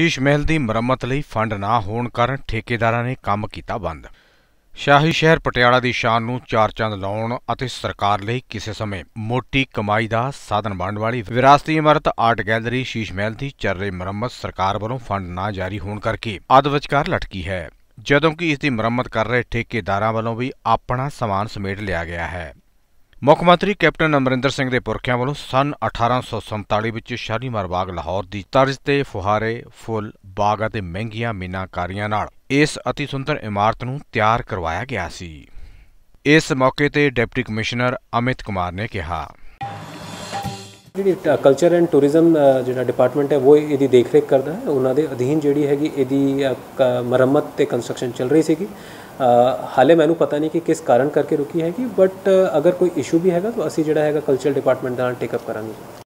ਸ਼ੀਸ਼ ਮਹਿਲ ਦੀ ਮੁਰੰਮਤ ਲਈ ਫੰਡ ਨਾ ਹੋਣ ਕਾਰਨ ਠੇਕੇਦਾਰਾਂ ਨੇ ਕੰਮ ਕੀਤਾ ਬੰਦ ਸ਼ਾਹੀ ਸ਼ਹਿਰ ਪਟਿਆਲਾ ਦੀ ਸ਼ਾਨ ਨੂੰ ਚਾਰ ਚੰਦ ਲਾਉਣ ਅਤੇ ਸਰਕਾਰ ਲਈ ਕਿਸੇ ਸਮੇਂ ਮੋਟੀ ਕਮਾਈ ਦਾ ਸਾਧਨ ਬਣਨ ਵਾਲੀ ਵਿਰਾਸਤੀ ਇਮਾਰਤ ਆਰਟ ਗੈਲਰੀ ਸ਼ੀਸ਼ ਮਹਿਲ ਦੀ ਚੱਲ ਰਹੀ ਮੁਰੰਮਤ ਸਰਕਾਰ ਵੱਲੋਂ ਫੰਡ ਨਾ ਜਾਰੀ ਹੋਣ ਕਰਕੇ ਅਧ ਵਿਚਕਾਰ ਲਟਕੀ ਹੈ ਜਦੋਂ ਕਿ ਇਸ ਦੀ ਮੁਰੰਮਤ ਕਰ ਰਹੇ ਠੇਕੇਦਾਰਾਂ ਵੱਲੋਂ ਵੀ ਆਪਣਾ ਸਮਾਨ ਸਮੇਟ ਲਿਆ ਗਿਆ ਹੈ ਮੁੱਖ ਮੰਤਰੀ ਕੈਪਟਨ ਅਮਰਿੰਦਰ ਸਿੰਘ ਦੇ ਪੁਰਖਿਆਂ ਵੱਲੋਂ ਸਨ 1847 ਵਿੱਚ ਸ਼ਾਲੀਮਾਰ ਬਾਗ ਲਾਹੌਰ ਦੀ ਤਰਜ਼ ਤੇ ਫੁਹਾਰੇ ਫੁੱਲ ਬਾਗ ਅਤੇ ਮਹਿੰਗੀਆਂ ਮੀਨਾਕਾਰੀਆਂ ਨਾਲ ਇਸ অতি ਸੁੰਦਰ ਇਮਾਰਤ ਨੂੰ ਤਿਆਰ ਕਰਵਾਇਆ ਗਿਆ ਸੀ ਇਸ ਮੌਕੇ ਤੇ ਡਿਪਟੀ ਕਮਿਸ਼ਨਰ ਅਮਿਤ ਕੁਮਾਰ ਨੇ ਕਿਹਾ ਜਿਹੜੀ ਕਲਚਰ ਐਂਡ ਟੂਰਿਜ਼ਮ ਜਿਹੜਾ ਡਿਪਾਰਟਮੈਂਟ ਹੈ ਉਹ ਇਹਦੀ ਦੇਖਰੇਖ ਕਰਦਾ ਹੈ ਉਹਨਾਂ ਦੇ ਅਧੀਨ ਜਿਹੜੀ ਹੈਗੀ ਇਹਦੀ ਮਰਮਤ ਤੇ ਕੰਸਟਰਕਸ਼ਨ ਚੱਲ ਰਹੀ ਸੀਗੀ ਹਾਲੇ ਮੈਨੂੰ ਪਤਾ ਨਹੀਂ ਕਿ ਕਿਸ ਕਾਰਨ ਕਰਕੇ ਰੁਕੀ ਹੈਗੀ ਬਟ ਅਗਰ ਕੋਈ ਇਸ਼ੂ ਵੀ ਹੈਗਾ ਤਾਂ ਅਸੀਂ ਜਿਹੜਾ ਹੈਗਾ ਕਲਚਰਲ ਡਿਪਾਰਟਮੈਂਟ ਨਾਲ ਟੇਕ ਅਪ ਕਰਾਂਗੇ